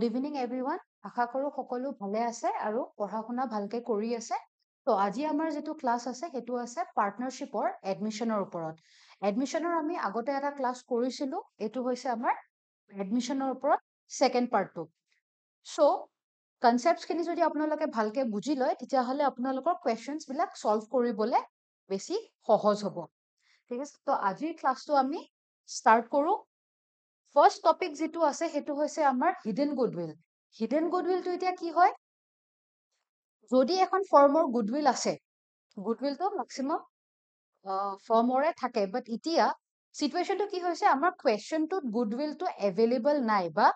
Good evening everyone আশা কৰোঁ সকলো ভালে আছে আৰু পঢ়া শুনা ভালকৈ কৰি আছে তো আজি আমাৰ যিটো ক্লাছ আছে সেইটো আছে পাৰ্টনাৰশ্বিপৰ এডমিশ্যনৰ ওপৰত এডমিশ্যনৰ আমি আগতে এটা ক্লাছ কৰিছিলোঁ এইটো হৈছে আমাৰ এডমিশ্যনৰ ওপৰত ছেকেণ্ড পাৰ্টটো চ' কনচেপ্টখিনি যদি আপোনালোকে ভালকৈ বুজি লয় তেতিয়াহ'লে আপোনালোকৰ কুৱেশ্যনছবিলাক ছল্ভ কৰিবলৈ বেছি সহজ হ'ব ঠিক আছে তো আজিৰ ক্লাছটো আমি ষ্টাৰ্ট কৰোঁ ফাৰ্ষ্ট টপিক যিটো আছে সেইটো হৈছে আমাৰ হিডেন গুডউইল হিডেন গুডউইলটো এতিয়া কি হয় যদি এখন ফৰ্মৰ গুডউইল আছে গুডউইলটো মেক্সিমাম ফৰ্মৰে থাকে বাট এতিয়া ছিটুৱেশ্যনটো কি হৈছে আমাৰ কুৱেশ্যনটোত গুডউইলটো এভেইলেবল নাই বা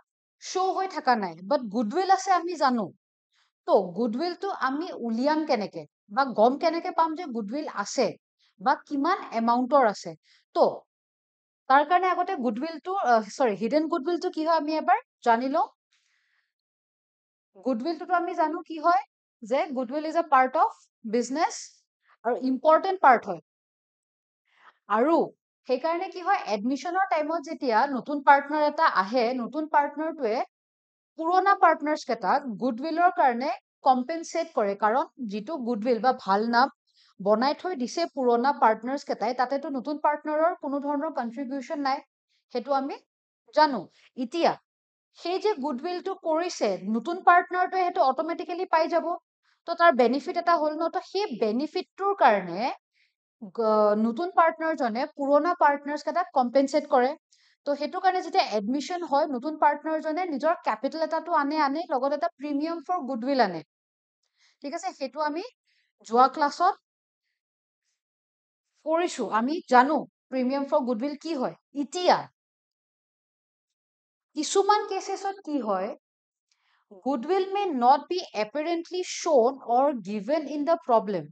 শ্ব' হৈ থকা নাই বাট গুডউইল আছে আমি জানো ত' গুডউইলটো আমি উলিয়াম কেনেকে বা গম কেনেকে পাম যে গুডউইল আছে বা কিমান এমাউণ্টৰ আছে ত' তাৰ কাৰণে আগতে গুডউইলটো চৰি হিডেন গুডউইলটো কি হয় আমি এবাৰ জানি লওঁ গুডউইলটোতো আমি জানো কি হয় যে goodwill is a part of business আৰু ইম্পৰ্টেণ্ট পাৰ্ট হয় আৰু সেইকাৰণে কি হয় এডমিশ্যনৰ টাইমত যেতিয়া নতুন পাৰ্টনাৰ এটা আহে নতুন পাৰ্টনাৰটোৱে পুৰণা কেইটাক পাৰ্টনাৰ্ছকেইটাক গুডউইলৰ কাৰণে কম্পেনচিয়েট কৰে কাৰণ যিটো গুডউইল বা ভাল নাম বনাই থৈ দিছে পুৰণা পাৰ্টনাৰ্ছ কেইটাই তাতেতো নতুন পাৰ্টনাৰৰ কোনো ধৰণৰ কণ্ট্ৰিবিউশ্যন নাই সেইটো আমি জানো এতিয়া সেই যে গুডউইলটো কৰিছে নতুন পাৰ্টনাৰটোৱে সেইটো অট'মেটিকেলি পাই যাব তো তাৰ বেনিফিট এটা হ'ল ন তো সেই বেনিফিটটোৰ কাৰণে নতুন পাৰ্টনাৰজনে পুৰণা পাৰ্টনাৰ্ছ কেইটাক কম্পেনচেট কৰে তো সেইটো কাৰণে যেতিয়া এডমিশ্যন হয় নতুন পাৰ্টনাৰজনে নিজৰ কেপিটেল এটাটো আনে আনে লগত এটা প্ৰিমিয়াম ফৰ গুডউইল আনে ঠিক আছে সেইটো আমি যোৱা ক্লাছত কৰিছো আমি জানো প্ৰিমিয়াম ফৰ গুডউইল কি হয় এতিয়া কিছুমান কেচেছত কি হয় goodwill may not be apparently shown or given in the problem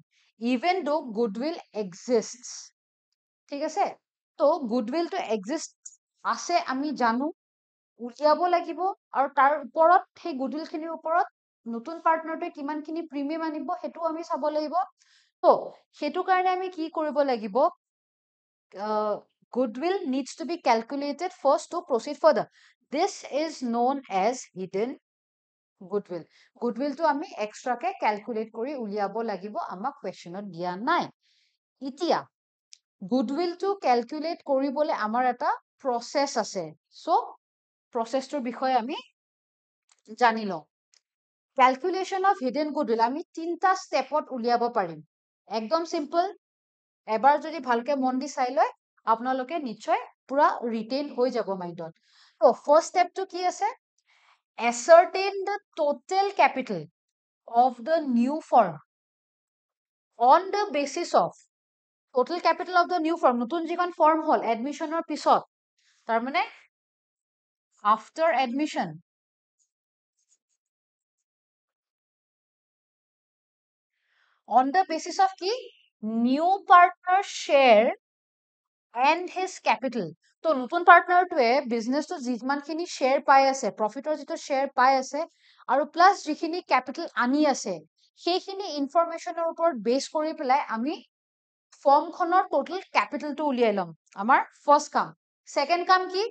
even though' goodwill exist ঠিক আছে ত' গুডউইলটো এক্সিষ্ট আছে আমি জানো উলিয়াব লাগিব আৰু তাৰ ওপৰত সেই গুডউইলখিনিৰ ওপৰত নতুন পাৰ্টনাৰটোৱে কিমানখিনি প্ৰিমিয়াম আনিব সেইটোও আমি চাব লাগিব ত' সেইটো কাৰণে আমি কি কৰিব লাগিব goodwill needs to be calculated first to proceed further this is known as hidden goodwill গুড উইলটো আমি এক্সট্ৰাকৈ কেলকুলেট কৰি উলিয়াব লাগিব আমাক কুৱেশ্যনত দিয়া নাই এতিয়া গুড উইলটো কেলকুলেট কৰিবলৈ আমাৰ এটা প্ৰচেছ আছে চ' প্ৰচেছটোৰ বিষয়ে আমি জানি লওঁ calculation of hidden goodwill আমি তিনিটা ষ্টেপত উলিয়াব পাৰিম একদম চিম্পল এবাৰ যদি ভালকে মন দি চাই লয় আপোনালোকে নিশ্চয় পুৰা ৰিটেইন হৈ যাব মাইণ্ডত তো ফাৰ্ষ্ট ষ্টেপটো কি আছে ascertain the total capital of the new firm on the basis of total capital of the new firm নতুন যিখন ফৰ্ম হ'ল এডমিশ্যনৰ পিছত তাৰমানে after admission on the basis of key new partner share and his capital. So, Nutun partner to a business to Zizman Kini share pay as a profit or to share pay as a plus Jikini capital ani ase. He hini information report base kori pillai ami form conor total capital to ulielum. Amar first come. Second come ki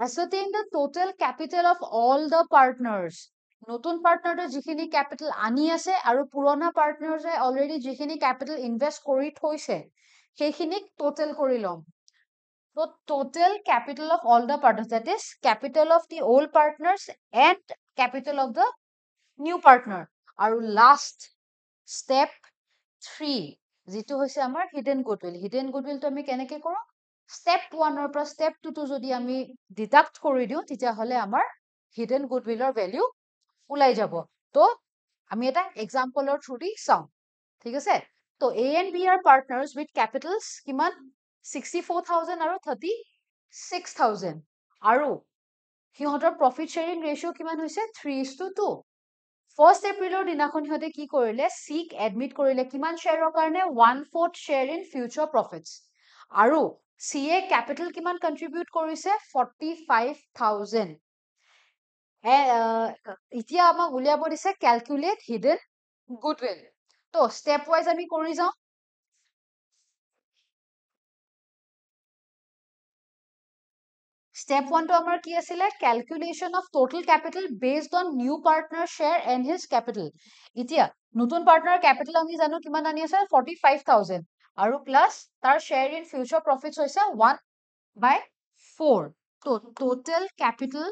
ascertain the total capital of all the partners. নতুন পাৰ্টনাৰটোৱে যিখিনি capital আনি আছে আৰু পুৰণা পাৰ্টনাৰটোৱে already যিখিনি capital invest কৰি থৈছে সেইখিনিক টোটেল কৰি ল'ম total capital of all the partner that is capital of the old partner and capital of the new partner আৰু লাষ্ট ষ্টেপ থ্ৰী যিটো হৈছে আমাৰ হিডেন গুডউইল হিডেন গুডউইলটো আমি কেনেকে কৰোঁ ষ্টেপ ওৱানৰ পৰা ষ্টেপ টুটো যদি আমি ডিডাক্ট কৰি দিওঁ তেতিয়াহ'লে আমাৰ হিডেন গুডউইলৰ ভেলিউ ওলাই যাব তো আমি এটা এক্সাম্পলৰ থ্ৰুদি চাওঁ ঠিক আছে তো A and B are partners with capitals কিমান ছিক্সটি ফ'ৰ থাউজেণ্ড আৰু থাৰ্টি ছিক্স থাউজেণ্ড আৰু সিহঁতৰ প্ৰফিট শ্বেয়াৰিং ৰেচিঅ' কিমান হৈছে থ্ৰী ইজ টু টু ফাৰ্ষ্ট এপ্ৰিলৰ দিনাখন সিহঁতে কি কৰিলে চিক এডমিট কৰিলে কিমান শ্বেয়াৰৰ কাৰণে one fourth share in future profits আৰু চি এ কেপিটেল কিমান কণ্ট্ৰিবিউট কৰিছে ফৰ্টি ফাইভ থাউজেণ্ড এতিয়া আমাক উলিয়াব দিছে কেলকুলেট হিডেন গুডৱিল তো ষ্টেপ ৱাইজ আমি কৰি যাওঁ ষ্টেপ ওৱানটো আমাৰ কি আছিলে calculation of total capital based on new partner share and his capital এতিয়া নতুন পাৰ্টনাৰ কেপিটেল আমি জানো কিমান আনি আছে ফৰ্টি ফাইভ থাউজেণ্ড আৰু প্লাছ তাৰ শ্বেয়াৰ ইন ফিউচাৰ প্ৰফিটছ হৈছে ওৱান বাই ফ'ৰ তো total capital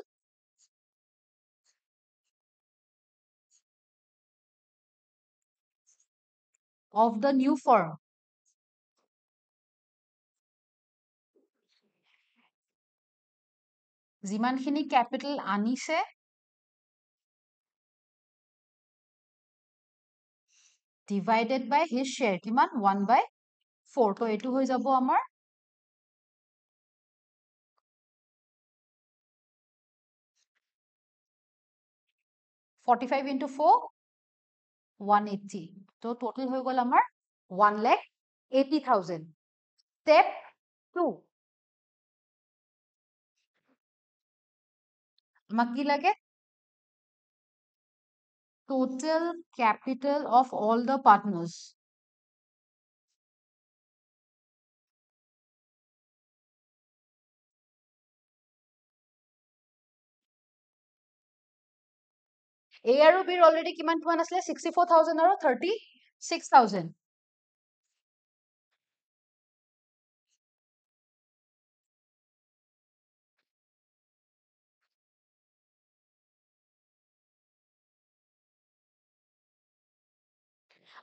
of the new form. Zimankhini capital anise. Divided by his share, kiman 1 by 4. So, a2 hoi jabo amar. Forty-five into four, one eighty. তো total হৈ গ'ল আমাৰ one লেখ eighty thousand step two আমাক কি লাগে total capital of all the partners A আৰু বিৰ অলৰেডি কিমান কিমান আছিলে ছিক্সটি ফ'ৰ থাউজেণ্ড আৰু থাৰ্টি ছিক্স থাউজেণ্ড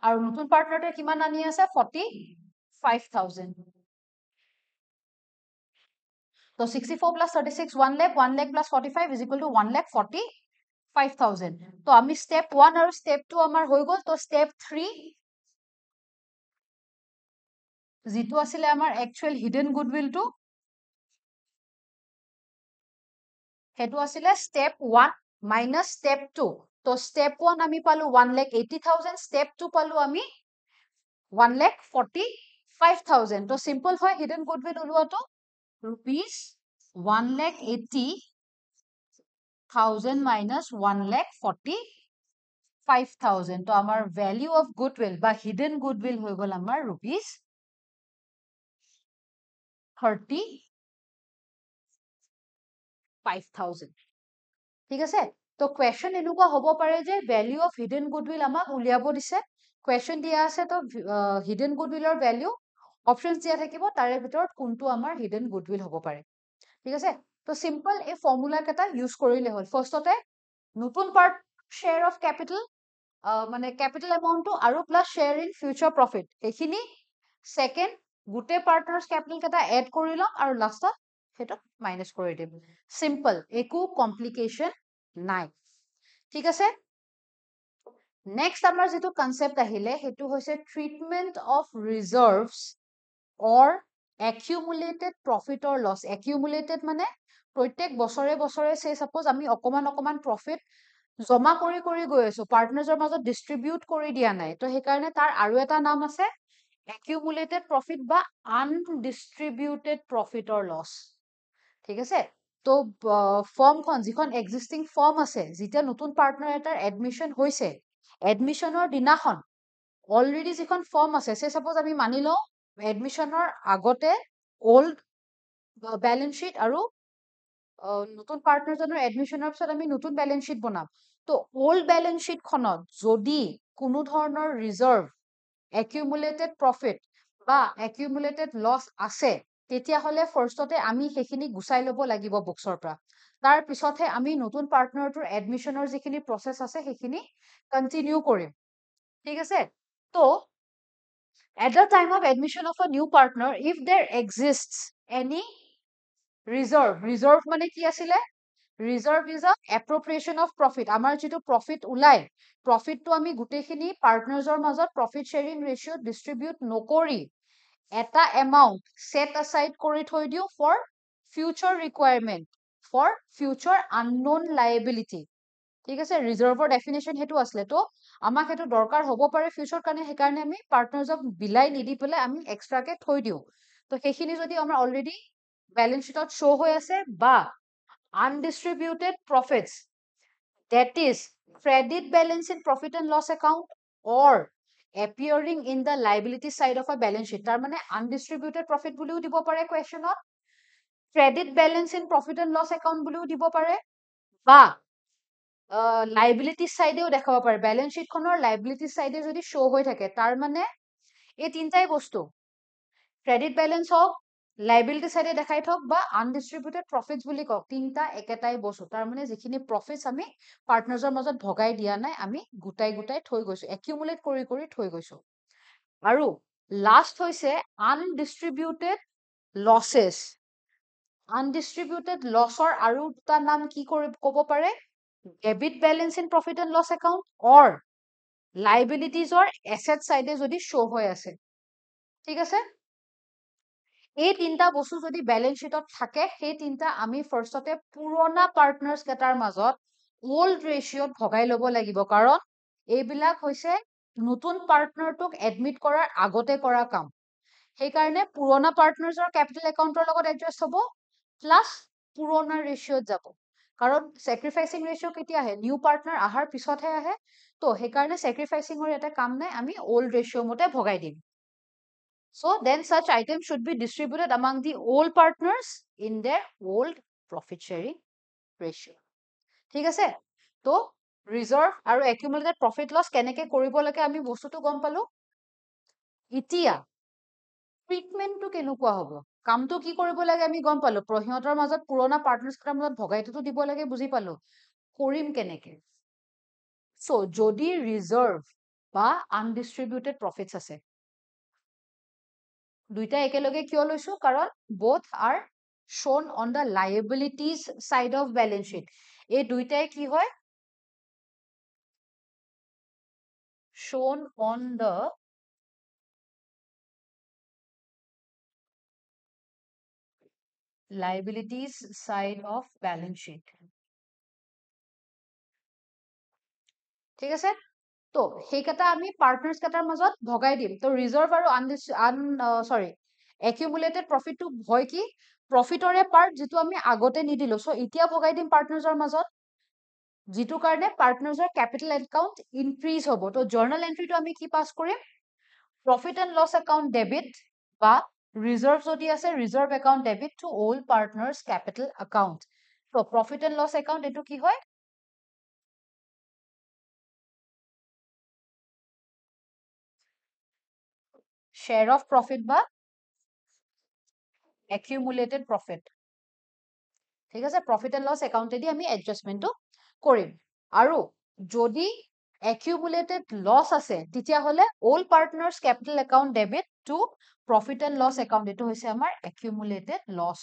আৰু নতুন পাৰ্টনাৰটোৱে কিমান আনি আছে ফৰ্টি ফাইভ থাউজেণ্ড ত' sixty four plus thirty six one lakh one lakh plus forty five is equal to one lakh forty 5000 তো আমি স্টেপ 1 আৰু স্টেপ 2 আমাৰ হৈ গ'ল তো স্টেপ 3 যিটো আছিলে আমাৰ একচুৱেল হিডেন গুডউইল টো হেটো আছিলে স্টেপ 1 মাইনাস স্টেপ 2 তো স্টেপ 1 আমি পালো 180000 স্টেপ 2 পালো আমি 145000 তো সিম্পল হয় হিডেন গুডউইল উলুৱাটো rupees 180 thousand minus one lakh forty five thousand. So our value of goodwill, but hidden goodwill, we will our rupees thirty five thousand. Okay, sir. So question in Luka Hobo Pareje, value of hidden goodwill amak Uliabo dise. Question the asset of hidden goodwill or value. Options the other kibo, Tarebitor, Kuntu Amar, hidden goodwill Hobo Pare. Because তো simple এই formula কেইটা use কৰিলে হ'ল ফাৰ্ষ্টতে নতুন part share of capital মানে capital এমাউণ্টটো আৰু plus share in future profit সেইখিনি ছেকেণ্ড গোটেই পাৰ্টনাৰ্ছ কেপিটেল কেইটা এড কৰি ল'ম আৰু লাষ্টত সেইটোক মাইনাছ কৰি দিম চিম্পল একো কমপ্লিকেশ্যন নাই ঠিক আছে নেক্সট আমাৰ যিটো কনচেপ্ট আহিলে সেইটো হৈছে treatment of reserves or accumulated প্ৰফিটৰ লছ একিউমুলেটেড মানে প্ৰত্যেক বছৰে বছৰে চে চাপ'জ আমি অকণমান অকণমান প্ৰফিট জমা কৰি কৰি গৈ আছোঁ পাৰ্টনাৰ্ছৰ মাজত ডিষ্ট্ৰিবিউট কৰি দিয়া নাই তো সেইকাৰণে তাৰ আৰু এটা নাম আছে একিউমুলেটেড প্ৰফিট বা আনডিষ্ট্ৰিবিউটেড প্ৰফিটৰ লছ ঠিক আছে তো ফৰ্মখন যিখন এক্সিষ্টিং ফৰ্ম আছে যেতিয়া নতুন পাৰ্টনাৰ এটাৰ এডমিশ্যন হৈছে এডমিশ্যনৰ দিনাখন অলৰেডি যিখন ফৰ্ম আছে চে চাপ'জ আমি মানি লওঁ এডমিশ্যনৰ আগতে অল্ড বেলেঞ্চ শ্বীট আৰু নতুন পাৰ্টনাৰজনৰ এডমিশ্যনৰ পিছত আমি নতুন বেলেঞ্চ শ্বীট বনাম ত' অল্ড বেলেঞ্চ শ্বীটখনত যদি কোনো ধৰণৰ ৰিজাৰ্ভ একিউমুলেটেড প্ৰফিট বা একিউমুলেটেড লছ আছে তেতিয়াহ'লে ফাৰ্ষ্টতে আমি সেইখিনি গুচাই ল'ব লাগিব বুকছৰ পৰা তাৰপিছতহে আমি নতুন পাৰ্টনাৰটোৰ এডমিশ্যনৰ যিখিনি প্ৰচেছ আছে সেইখিনি কণ্টিনিউ কৰিম ঠিক আছে ত' at the time of admission of a new partner if there exists any reserve reserve mane ki asile reserve is a appropriation of profit amar jitu profit ulai profit to ami gute khini partners or majot profit sharing ratio distribute nokori eta amount set aside kori thoi diu for future requirement for future unknown liability ঠিক আছে ৰিজাৰ্ভৰ definition সেইটো আছিলে ত' আমাক সেইটো দৰকাৰ হ'ব পাৰে future কাৰণে সেইকাৰণে আমি পাৰ্টনাৰ্ছক বিলাই নিদি পেলাই আমি এক্সট্ৰাকৈ থৈ দিওঁ ত' সেইখিনি যদি আমাৰ অলৰেডি বেলেঞ্চ শ্বীটত শ্ব' হৈ আছে বা undistributed profits that is credit balance in profit and loss account or appearing in the liability side of a balance sheet তাৰমানে আনডিষ্ট্ৰিবিউটেড প্ৰফিট বুলিও দিব পাৰে কুৱেশ্যনত credit balance in profit and loss account বুলিও দিব পাৰে বা লাইবিলিটি চাইডেও দেখাব পাৰে বেলেঞ্চ শ্বীটখনৰ লাইবিলিটি চাইডে যদি শ্ব' হৈ থাকে তাৰ মানে এই তিনিটাই বস্তু ক্ৰেডিট বেলেঞ্চ হওক লাইবিলিটি চাইডে দেখাই থওক বা আনডিষ্ট্ৰিবিউটেড প্ৰফিটছ বুলি কওক তিনিটা একেটাই বস্তু তাৰমানে যিখিনি প্ৰফিটছ আমি পাৰ্টনাৰ্ছৰ মাজত ভগাই দিয়া নাই আমি গোটাই গোটাই থৈ গৈছোঁ একিউমুলেট কৰি কৰি থৈ গৈছোঁ আৰু লাষ্ট হৈছে আনডিষ্ট্ৰিবিউটেড লছেছ আনডিষ্ট্ৰিবিউটেড লছৰ আৰু দুটা নাম কি কৰি ক'ব পাৰে debit balance in profit and loss account or লাইবিলিটিজৰ এছেট চাইডে যদি শ্ব' হৈ আছে ঠিক আছে এই তিনিটা বস্তু যদি বেলেঞ্চ শ্বীটত থাকে সেই তিনিটা আমি ফাৰ্ষ্টতে পুৰণা পাৰ্টনাৰ্ছকেইটাৰ মাজত অ'ল্ড ৰেচিঅ'ত ভগাই ল'ব লাগিব কাৰণ এইবিলাক হৈছে নতুন পাৰ্টনাৰটোক এডমিট কৰাৰ আগতে কৰা কাম সেইকাৰণে পুৰণা পাৰ্টনাৰ্ছৰ কেপিটেল একাউণ্টৰ লগত এডজাষ্ট হ'ব প্লাছ পুৰণা ৰেচিঅ'ত যাব কাৰণ চেক্ৰিফাইচিং ৰেচিঅ' কেতিয়া আহে নিউ পাৰ্টনাৰ অহাৰ পিছতহে আহে তো সেইকাৰণে চেক্ৰিফাইচিঙৰ ইয়াতে কাম নাই আমি অল্ড ৰেচিঅ' মতে ভগাই দিম so' then such item should be distributed among the old partners in their old profit sharing ratio' ঠিক আছে তো ৰিজাৰ্ভ আৰু একুমুলেটেড প্ৰফিট লছ কেনেকে কৰিব লাগে আমি বস্তুটো গম পালো এতিয়া ট্ৰিটমেণ্টটো কেনেকুৱা হ'ব কামটো কি কৰিব লাগে আমি গম পালোঁ সিহঁতৰ মাজত পুৰণা পাৰ্টনাৰশ্বিপৰ মাজত ভগাইটোতো দিব লাগে বুজি পালোঁ কৰিম কেনেকে চ' যদি ৰিজাৰ্ভ বা আনডিষ্ট্ৰিবিউটেড প্ৰফিটছ আছে দুইটাই একেলগে কিয় লৈছো কাৰণ both are shown on the liabilities side of balance sheet এই দুইটাই কি হয় shown on the liabilities side of balance sheet. ঠিক আছে তো সেইকেইটা আমি পাৰ্টনাৰ্ছ কেইটাৰ মাজত ভগাই দিম তো ৰিজাৰ্ভ আৰু আনডিচ আন চৰি একিউমুলেটেড প্ৰফিটটো হয় কি প্ৰফিটৰে পাৰ্ট যিটো আমি আগতে নিদিলোঁ চ' এতিয়া ভগাই দিম পাৰ্টনাৰ্ছৰ মাজত যিটো কাৰণে পাৰ্টনাৰ্ছৰ কেপিটেল একাউণ্ট ইনক্ৰিজ হ'ব তো জাৰ্নেল এণ্ট্ৰিটো আমি কি পাছ কৰিম profit and loss account debit বা রিজার্ভ যদি আছে reserve account debit to all partners capital account তো প্ৰফিট এণ্ড লছ একাউণ্ট এইটো কি হয় শ্বেয়াৰ অফ প্ৰফিট বা একিউমুলেটেড প্ৰফিট ঠিক আছে প্ৰফিট এণ্ড লছ একাউণ্টেদি আমি এডজাষ্টমেণ্টটো কৰিম আৰু যদি একিউমুলেটেড লছ আছে তেতিয়াহ'লে all partners capital account debit to profit and loss account. It is our accumulated loss.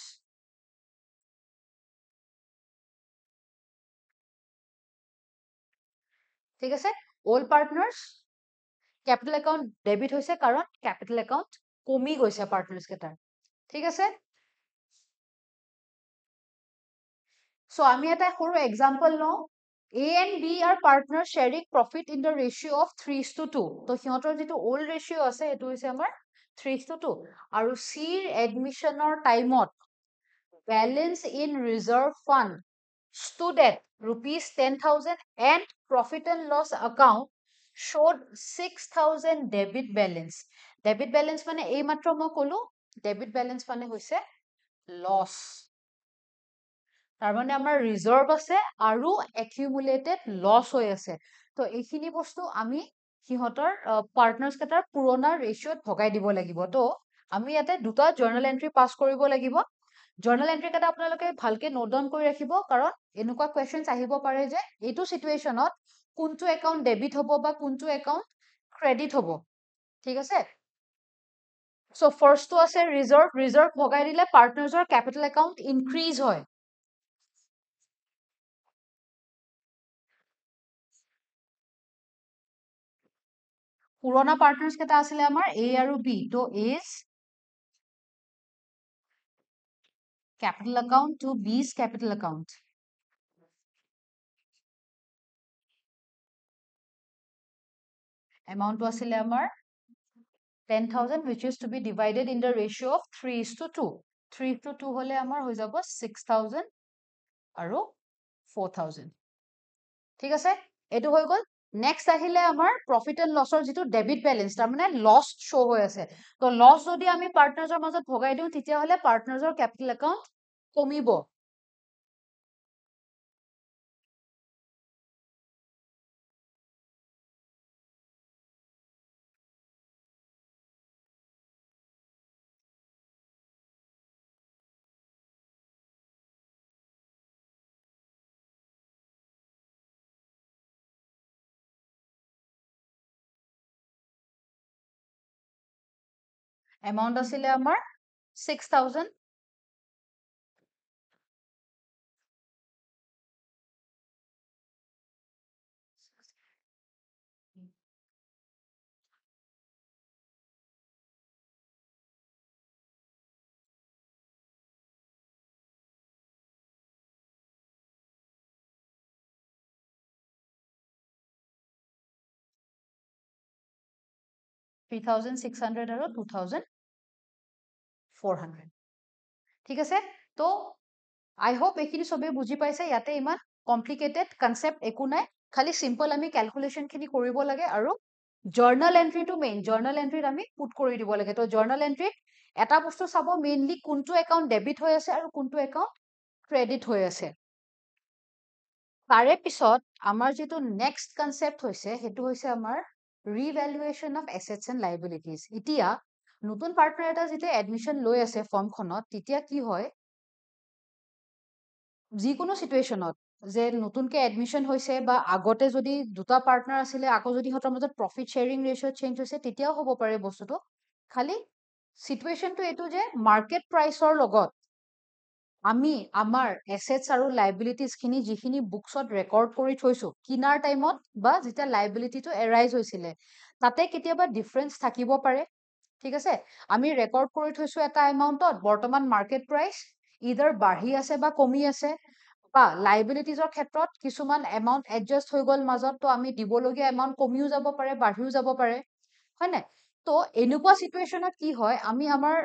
ঠিক আছে all partners capital account debit হয়েছে কারণ ক্যাপিটাল অ্যাকাউন্ট কমি গেছে পার্টনার্স কেটার ঠিক আছে সো আমি এটা সৰু এক্সাম্পল লও A and B are partner sharing profit in the ratio of 3:2 তো হিয়াটো যেটো ওল্ড রেশিও আছে এটো হইছে আমাৰ থ্ৰীটো আৰু চিৰ এডমিশ্যনৰ টাইমত balance in reserve fund stood at rupees ten thousand and profit and loss account showed six thousand debit balance debit balance মানে এইমাত্ৰ মই কলো ডেবিট বেলেঞ্চ মানে হৈছে লছ তাৰমানে আমাৰ ৰিজাৰ্ভ আছে আৰু একিউমুলেটেড লছ হৈ আছে তো এইখিনি বস্তু আমি সিহঁতৰ পাৰ্টনাৰ্ছ কেইটাৰ পুৰণা ৰেচিঅ'ত ভগাই দিব লাগিব তো আমি ইয়াতে দুটা জাৰ্নেল এণ্ট্ৰি পাছ কৰিব লাগিব জাৰ্নেল কেইটা আপোনালোকে ভালকৈ নোট ডাউন কৰি ৰাখিব কাৰণ এনেকুৱা কুৱেশ্যনছ আহিব পাৰে যে এইটো ছিটুৱেশ্যনত কোনটো একাউণ্ট ডেবিট হ'ব বা কোনটো একাউণ্ট ক্ৰেডিট হ'ব ঠিক আছে চ' ফাৰ্ষ্টটো আছে ৰিজাৰ্ভ ৰিজাৰ্ভ ভগাই দিলে পাৰ্টনাৰ্ছৰ কেপিটেল একাউণ্ট ইনক্ৰিজ হয় পুৰণা পাৰ্টনাৰ্ছ কেইটা আছিলে আমাৰ এ আৰু বি টো as capital account to B's capital account এমাউণ্টটো আছিলে আমাৰ ten thousand which is to be divided in the ratio' of three is to two three is to two হ'লে আমাৰ হৈ যাব ছিক্স থাউজেণ্ড আৰু ফ'ৰ থাউজেণ্ড ঠিক আছে এইটো হৈ গ'ল নেক্সট আহিলে আমাৰ প্ৰফিট এণ্ড লছৰ যিটো ডেবিট বেলেঞ্চ তাৰমানে লছ শ্ব' হৈ আছে ত' লছ যদি আমি পাৰ্টনাৰ্ছৰ মাজত ভগাই দিওঁ তেতিয়াহ'লে পাৰ্টনাৰ্ছৰ কেপিটেল একাউণ্ট কমিব এমাউণ্ট আছিলে আমাৰ six thousand three thousand six hundred আৰু টু থাউজেণ্ড হাণ্ড্ৰেড ঠিক আছে তো আই হোপ এইখিনি চবেই বুজি পাইছে ইয়াতে ইমান কমপ্লিকেটেড কনচেপ্ট একো নাই খালি চিম্পল আমি কেলকুলেশ্যনখিনি কৰিব লাগে আৰু জাৰ্নেল এণ্ট্ৰিটো মেইন জাৰ্নেল এণ্ট্ৰিত আমি পুট কৰি দিব লাগে তো জাৰ্নেল এণ্ট্ৰিত এটা বস্তু চাব মেইনলি কোনটো একাউণ্ট ডেবিট হৈ আছে আৰু কোনটো একাউণ্ট ক্ৰেডিট হৈ আছে তাৰে পিছত আমাৰ যিটো নেক্সট কনচেপ্ট হৈছে সেইটো হৈছে আমাৰ revaluation of assets and liabilities এতিয়া নতুন পাৰ্টনাৰ এটা যেতিয়া এডমিশ্যন লৈ আছে ফৰ্মখনত তেতিয়া কি হয় যিকোনো চিটুৱেশ্যনত যে নতুনকৈ এডমিশ্যন হৈছে বা আগতে যদি দুটা পাৰ্টনাৰ আছিলে আকৌ যদি সিহঁতৰ মাজত প্ৰফিট শ্বেয়াৰিং ৰেচিঅ' চেঞ্জ হৈছে তেতিয়াও হ'ব পাৰে বস্তুটো খালি চিটুৱেশ্যনটো এইটো যে মাৰ্কেট প্ৰাইচৰ লগত আমি আমাৰ এছেটছ আৰু লাইবিলিটিছখিনি যিখিনি বুকছত ৰেকৰ্ড কৰি থৈছোঁ কিনাৰ টাইমত বা যেতিয়া লাইবিলিটিটো এৰাইজ হৈছিলে তাতে কেতিয়াবা ডিফাৰেঞ্চ থাকিব পাৰে ঠিক আছে আমি ৰেকৰ্ড কৰি থৈছোঁ এটা এমাউণ্টত বৰ্তমান মাৰ্কেট প্ৰাইচ ইডাৰ বাঢ়ি আছে বা কমি আছে বা লাইবিলিটিজৰ ক্ষেত্ৰত কিছুমান এমাউণ্ট এডজাষ্ট হৈ গ'ল মাজত ত' আমি দিবলগীয়া এমাউণ্ট কমিও যাব পাৰে বাঢ়িও যাব পাৰে হয়নে ত' এনেকুৱা ছিটুৱেশ্যনত কি হয় আমি আমাৰ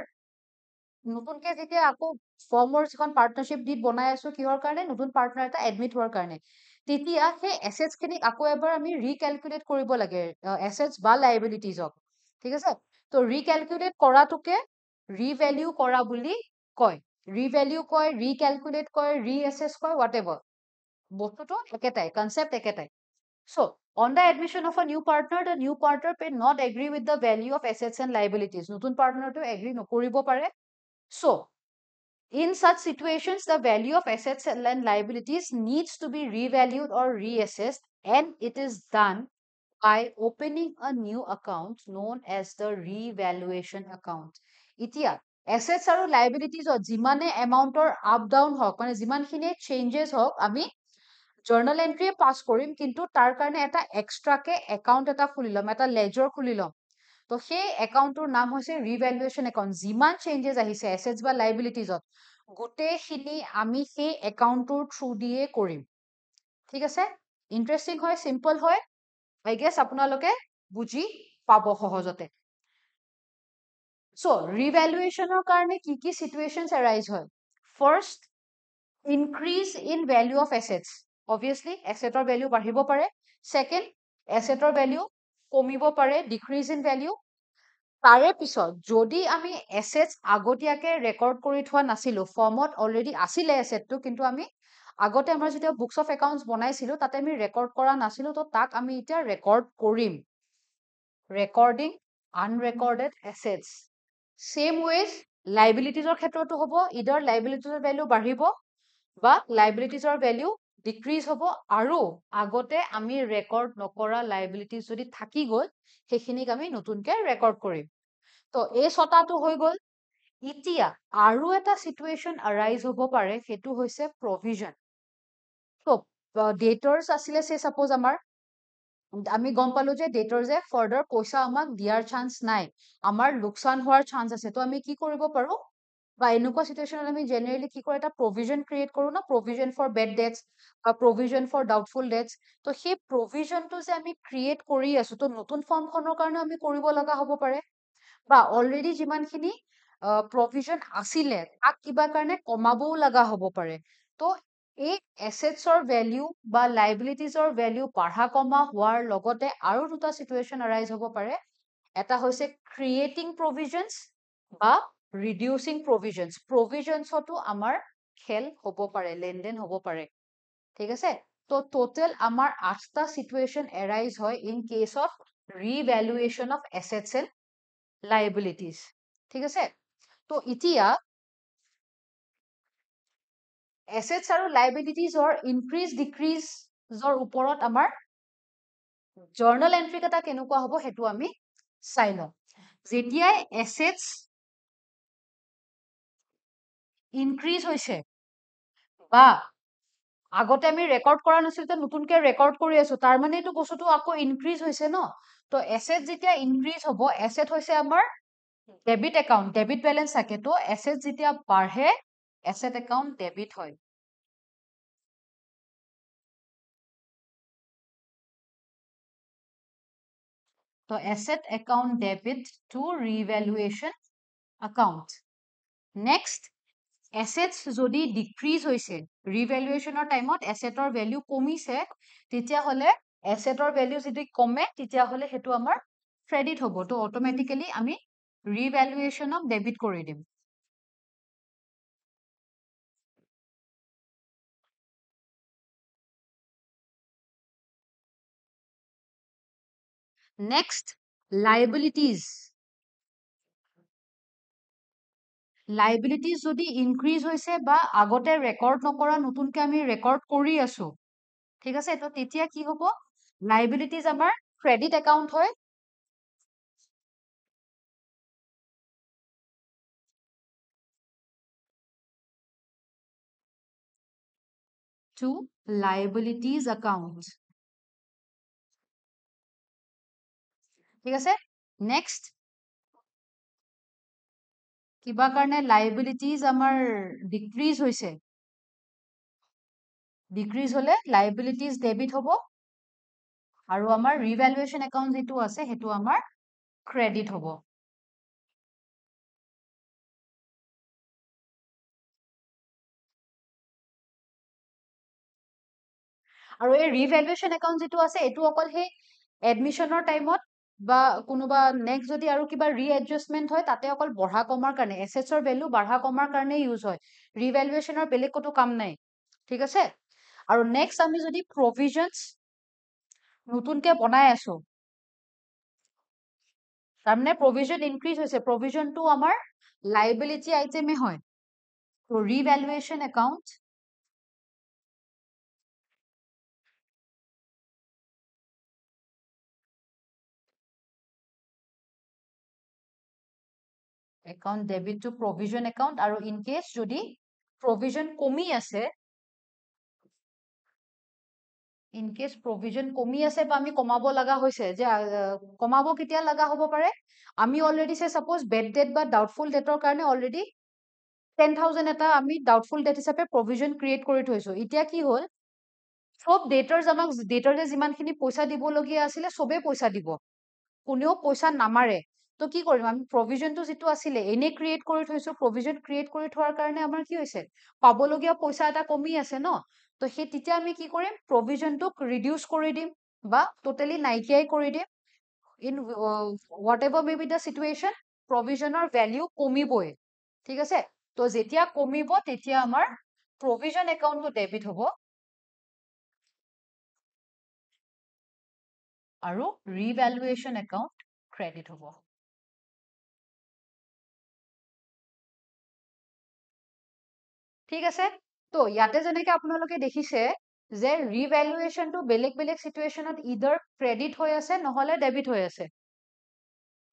নতুনকে যেতিয়া আকৌ ফৰ্মৰ যিখন পাৰ্টনাৰশ্বিপ ডিট বনাই আছো কিহৰ কাৰণে নতুন পাৰ্টনাৰ এটা এডমিট হোৱাৰ কাৰণে তেতিয়া সেই এছেটছখিনিক আকৌ এবাৰ আমি ৰিকেলকুলেট কৰিব লাগে বা লাইবিলিটিজক ঠিক আছে তো রিক্যালকুলেট করা টুকে রিভ্যালু করা বলি কয় রিভ্যালু কয় রিক্যালকুলেট কয় রিঅ্যাসেস কয় হোয়াটএভার বস্তুত একটা কনসেপ্ট একটা so on the admission of a new partner the new partner may not agree with the value of assets and liabilities নতুন পার্টনার তো এগ্রি নকরিবো পারে so in such situations the value of assets and liabilities needs to be revalued or reassessed and it is done by opening a new account known as the revaluation account. Itia assets are liabilities or jimane amount or up down hok mane jiman khine changes hok ami journal entry pass korim kintu tar karone eta extra ke account eta khulilam eta ledger khulilam to sei account tur naam hoise revaluation account jiman changes ahise assets ba liabilities ot gute khini ami sei account tur through diye korim thik ase interesting hoy simple hoy I guess আপোনালোকে বুজি পাব সহজতে so' ৰিভেলুৱেশ্যনৰ কাৰণে কি কি situations arise হয় first increase in value of assets obviously এছেটৰ ভেলিউ বাঢ়িব পাৰে ছেকেণ্ড এছেটৰ ভেলিউ কমিব পাৰে ডিক্ৰিজ ইন ভেলিউ তাৰে পিছত যদি আমি এছেটছ আগতীয়াকৈ ৰেকৰ্ড কৰি থোৱা নাছিলোঁ ফৰ্মত অলৰেডি আছিলে এছেটটো কিন্তু আমি আগতে আমাৰ যেতিয়া বুকচ অফ একাউণ্টছ বনাইছিলোঁ তাতে আমি ৰেকৰ্ড কৰা নাছিলোঁ তো তাক আমি এতিয়া ৰেকৰ্ড কৰিম recording unrecorded assets same ways লাইবিলিটিজৰ ক্ষেত্ৰতো হ'ব ইডাৰ লাইবিলিটিজৰ ভেলিউ বাঢ়িব বা লাইবিলিটিজৰ ভেলিউ ডিক্ৰিজ হ'ব আৰু আগতে আমি ৰেকৰ্ড নকৰা লাইবিলিটিজ যদি থাকি গ'ল সেইখিনিক আমি নতুনকৈ ৰেকৰ্ড কৰিম তো এই ছটাটো হৈ গ'ল এতিয়া আৰু এটা চিটুৱেশ্যন এৰাইজ হ'ব পাৰে সেইটো হৈছে প্ৰভিজন ডেটৰ uh, আছিলে চে চাপ'জ আমাৰ আমি গম পালো যে ডেটৰ যে ফাৰ্ডাৰ পইচা আমাক দিয়াৰ চান্স নাই আমাৰ লোকচান হোৱাৰ চান্স আছে ত' আমি কি কৰিব পাৰোঁ বা এনেকুৱা চিটুৱেশ্যনত আমি জেনেৰেলি কি কৰোঁ এটা প্ৰভিজন ক্ৰিয়েট কৰোঁ ন প্ৰভিজন ফৰ বেড ডেটছ বা প্ৰভিজন ফৰ ডাউটফুল ডেটছ ত' সেই প্ৰভিজনটো যে আমি ক্ৰিয়েট কৰি আছো ত' নতুন ফৰ্মখনৰ কাৰণে আমি কৰিব লগা হ'ব পাৰে বা অলৰেডি যিমানখিনি প্ৰভিজন আছিলে তাক কিবা কাৰণে কমাবও লগা হ'ব পাৰে ত' এই এছেটছৰ ভেলিউ বা লাইবিলিটিজৰ ভেলিউ পঢ়া কমা হোৱাৰ লগতে আৰু দুটা চিটুৱেশ্যন এৰাইজ হ'ব পাৰে এটা হৈছে ক্ৰিয়েটিং প্ৰভিজনছ বা ৰিডিউচিং প্ৰভিজনছ প্ৰভিজনছতো আমাৰ খেল হ'ব পাৰে লেনদেন হ'ব পাৰে ঠিক আছে তো টোটেল আমাৰ আঠটা চিটুৱেশ্যন এৰাইজ হয় in case of revaluation of assets and liabilities ঠিক আছে তো এতিয়া এছেটছ আৰু লাইবিলিটিজৰ ইনক্ৰিজ ডিক্ৰিজৰ ওপৰত আমাৰ জাৰ্নেল এণ্ট্ৰিক এটা কেনেকুৱা হ'ব সেইটো আমি চাই লওঁ যেতিয়াই এছেটছ ইনক্ৰিজ হৈছে বা আগতে আমি ৰেকৰ্ড কৰা নাছিলোঁ এতিয়া নতুনকৈ ৰেকৰ্ড কৰি আছোঁ তাৰমানে এইটো বস্তুটো আকৌ ইনক্ৰিজ হৈছে ন তো এছেট যেতিয়া ইনক্ৰিজ হ'ব এছেট হৈছে আমাৰ ডেবিট একাউণ্ট ডেবিট বেলেঞ্চ থাকে তো এছেট যেতিয়া বাঢ়ে এছেট একাউণ্ট ডেবিট হয় তো asset account debit to revaluation account next assets যদি ডিক্ৰিজ হৈছে ৰিভেলুৱেশ্যনৰ টাইমত এছেটৰ ভেল্যু কমিছে তেতিয়াহ'লে এছেটৰ ভেল্যু যদি কমে তেতিয়াহ'লে সেইটো আমাৰ ক্ৰেডিট হ'ব তো অট'মেটিকেলি আমি ৰিভেলুৱেশ্যনক ডেবিট কৰি দিম नेक्स्ट लाइबिलिटीज লাইবিলিটিজ যদি ইনক্ৰিজ হৈছে বা আগতে ৰেকৰ্ড নকৰা নতুনকৈ আমি ৰেকৰ্ড কৰি আছোঁ ঠিক আছে তো তেতিয়া কি হ'ব লাইবিলিটিজ আমাৰ ক্ৰেডিট একাউণ্ট হয় ঠিক আছে নেক্সট কিবা কাৰণে লাইবিলিটিজ আমাৰ ডিক্ৰিজ হৈছে ডিক্ৰিজ হ'লে লাইবিলিটিজ ডেবিট হ'ব আৰু আমাৰ ৰিভেলুৱেশ্যন একাউণ্ট যিটো আছে সেইটো আমাৰ ক্ৰেডিট হ'ব আৰু এই ৰিভেলুৱেশ্যন একাউণ্ট যিটো আছে এইটো অকল সেই এডমিশ্যনৰ টাইমত বা কোনোবা নেক্সট যদি আৰু কিবা ৰিএডজাষ্টমেণ্ট হয় তাতে অকল বঢ়া কমাৰ কাৰণে এছেছৰ ভেল্যু বঢ়া কমাৰ কাৰণে ইউজ হয় ৰিভেলুৱেশ্যনৰ বেলেগ ক'তো কাম নাই ঠিক আছে আৰু নেক্সট আমি যদি প্ৰভিজনছ নতুনকৈ বনাই আছোঁ তাৰমানে প্ৰভিজন ইনক্ৰিজ হৈছে প্ৰভিজনটো আমাৰ লাইবিলিটি আইটেমে হয় ত' revaluation account account debit to provision account আৰু ইনকেছ যদি প্ৰভিজন কমি আছে ইনকেছ প্ৰভিজন কমি আছে বা আমি কমাব লগা হৈছে যে কমাব কেতিয়া লগা হ'ব পাৰে আমি অলৰেডি চাই ছাপ'জ বেড ডেট বা ডাউটফুল ডেটৰ কাৰণে অলৰেডি টেন থাউজেণ্ড এটা আমি ডাউটফুল ডেট হিচাপে প্ৰভিজন ক্ৰিয়েট কৰি থৈছোঁ এতিয়া কি হ'ল চব ডেটৰ আমাক ডেটৰে যিমানখিনি পইচা দিবলগীয়া আছিলে চবেই পইচা দিব কোনেও পইচা নামাৰে তো কি কৰিম আমি প্ৰভিজনটো যিটো আছিলে এনেই ক্ৰিয়েট কৰি থৈছো প্ৰভিজন ক্ৰিয়েট কৰি থোৱাৰ কাৰণে আমাৰ কি হৈছে পাবলগীয়া পইচা এটা কমি আছে ন তো সেই তেতিয়া আমি কি কৰিম প্ৰভিজনটোক ৰিডিউচ কৰি দিম বা টোটেলি নাইকিয়াই কৰি দিম in whatever may be the situation প্ৰভিজনৰ ভেলিউ কমিবই ঠিক আছে তো যেতিয়া কমিব তেতিয়া আমাৰ প্ৰভিজন একাউণ্টটো ডেবিট হ'ব আৰু ৰিভেলুৱেশ্যন একাউণ্ট ক্ৰেডিট হ'ব ঠিক আছে তো ইয়াতে যেনেকে আপোনালোকে দেখিছে যে ৰিভেলুৱেশ্যনটো বেলেগ বেলেগ চিটুৱেশ্যনত ইডাৰ ক্ৰেডিট হৈ আছে নহ'লে ডেবিট হৈ আছে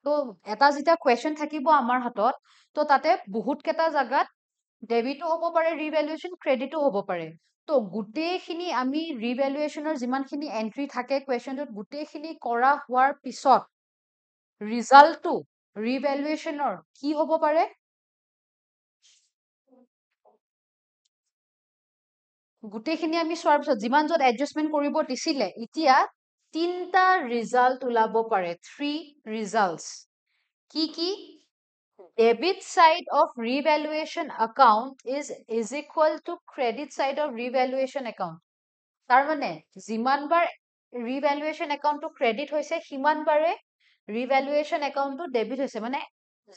তো এটা যেতিয়া কুৱেশ্যন থাকিব আমাৰ হাতত তো তাতে বহুত বহুতকেইটা জাগাত ডেবিটো হ'ব পাৰে ৰিভেলুয়েশ্যন ক্ৰেডিটো হ'ব পাৰে তো গোটেইখিনি আমি ৰিভেলুয়েশ্যনৰ যিমানখিনি এণ্ট্ৰি থাকে কুৱেশ্যনটোত গোটেইখিনি কৰা হোৱাৰ পিছত ৰিজাল্টটো ৰিভেলুৱেশ্যনৰ কি হ'ব পাৰে গোটেইখিনি আমি চোৱাৰ পিছত যিমান য'ত এডজাষ্টমেণ্ট কৰিব দিছিলে এতিয়া তিনিটা ৰিজাল্ট ওলাব পাৰে থ্ৰী ৰিজাল্টছ কি কি debit side of revaluation account is is equal to credit side of revaluation account তাৰমানে যিমানবাৰ ৰিভেলুৱেশ্যন একাউণ্টটো ক্ৰেডিট হৈছে সিমান বাৰে ৰিভেলুৱেশ্যন একাউণ্টটো ডেবিট হৈছে মানে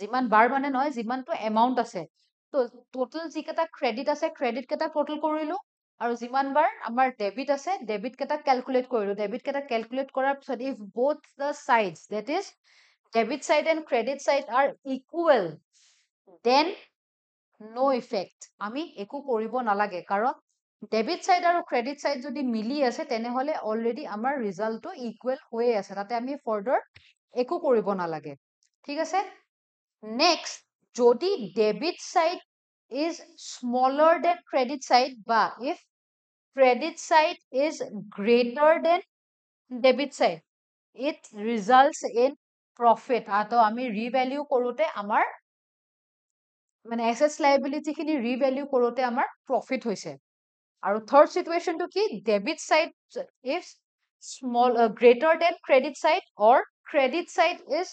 যিমান বাৰ মানে নহয় যিমানটো এমাউণ্ট আছে ত' টোটেল যিকেইটা ক্ৰেডিট আছে ক্ৰেডিট কেইটা টোটেল কৰিলোঁ আৰু যিমান বাৰ আমাৰ ডেবিট আছে ডেবিটকেইটা কেলকুলেট কৰিলোঁ কেইটা কেলকুলেট কৰাৰ পিছত if both the sides that is debit side and credit side are equal then no' effect আমি একো কৰিব নালাগে কাৰণ ডেবিট চাইড আৰু ক্ৰেডিট চাইড যদি মিলি আছে তেনেহ'লে অলৰেডি আমাৰ ৰিজাল্টটো ইকুৱেল হৈয়ে আছে তাতে আমি ফাৰ্ডাৰ একো কৰিব নালাগে ঠিক আছে নেক্সট যদি debit side is smaller then credit side বা if credit side is greater than debit side it results in profit ato ami revalue korote amar mane assets liability khini revalue korote amar profit hoise aru third situation to ki debit side if small uh, greater than credit side or credit side is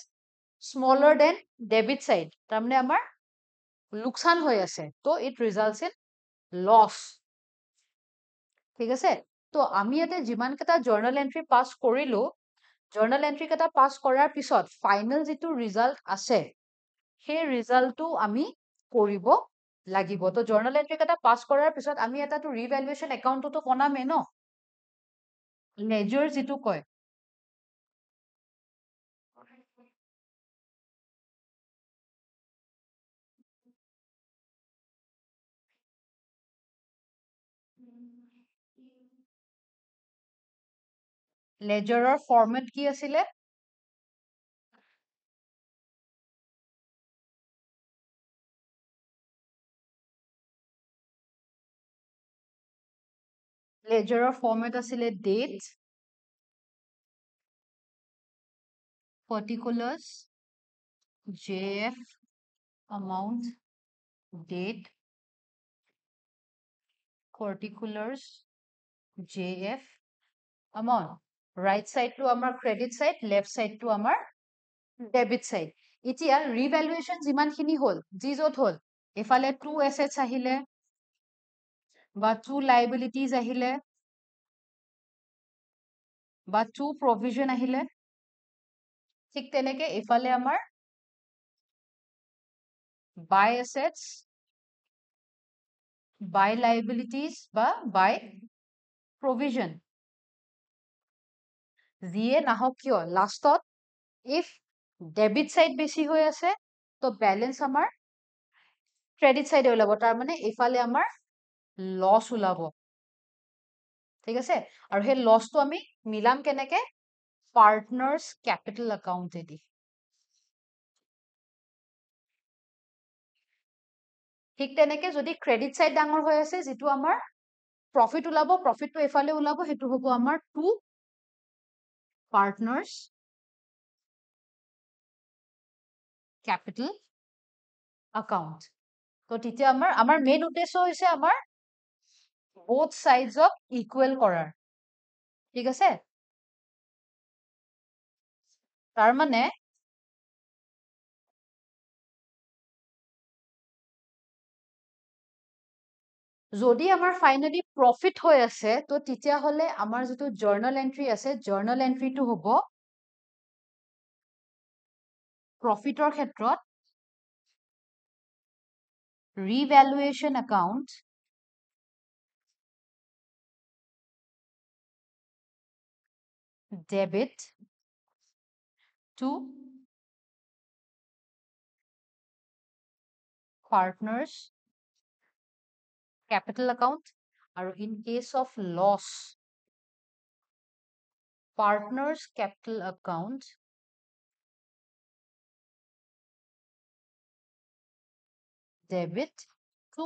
smaller than debit side tamne amar লোকচান হৈ আছে ত' it results in loss ঠিক আছে তো আমি ইয়াতে যিমান কেইটা জাৰ্নেল এণ্ট্ৰি পাছ কৰিলোঁ জাৰ্নেল কেইটা পাছ কৰাৰ পিছত ফাইনেল যিটো ৰিজাল্ট আছে সেই ৰিজাল্টটো আমি কৰিব লাগিব তো জাৰ্নেল এণ্ট্ৰিকেইটা পাছ কৰাৰ পিছত আমি এটাতো ৰিভেলুৱেশ্যন একাউণ্টটোতো বনামেই ন লেজৰ যিটো কয় लेजर फर्मेट कि ledger format at particulars J F amount date particulars J F amount right চাইডটো আমাৰ ক্ৰেডিট চাইড লেফ্ট চাইডটো আমাৰ ডেবিট চাইড এতিয়া ৰিভেলুৱেশ্যন যিমানখিনি হ'ল যি য'ত হ'ল এইফালে টু এছেটছ আহিলে বা টু লাইবিলিটিজ আহিলে বা টু প্ৰভিজন আহিলে ঠিক তেনেকে এইফালে আমাৰ বাই এছেটছ বাই লাইবিলিটিজ বা বাই প্ৰভিজন যিয়ে নাহক কিয় লাষ্টত ইফ ডেবিট চাইড বেছি হৈ আছে তো বেলেঞ্চ আমাৰ ক্ৰেডিট চাইডে ওলাব তাৰমানে এইফালে আমাৰ লছ ওলাব ঠিক আছে আৰু সেই লছটো আমি মিলাম কেনেকে পাৰ্টনাৰ্ছ কেপিটেল একাউণ্টেদি ঠিক তেনেকে যদি ক্ৰেডিট চাইড ডাঙৰ হৈ আছে যিটো আমাৰ প্ৰফিট ওলাব প্ৰফিটটো এইফালে ওলাব সেইটো হ'ব আমাৰ to partners, capital, account. So, our main utensil is our both sides of equal corner. Okay? Tarmane, যদি আমাৰ ফাইনেলি প্ৰফিট হৈ আছে তো তেতিয়াহ'লে আমাৰ যিটো জাৰ্নেল এণ্ট্ৰি আছে জাৰ্নেল এণ্ট্ৰিটো হ'ব প্ৰফিটৰ ক্ষেত্ৰত revaluation account debit to partners capital account আৰু in case of loss partners capital account debit to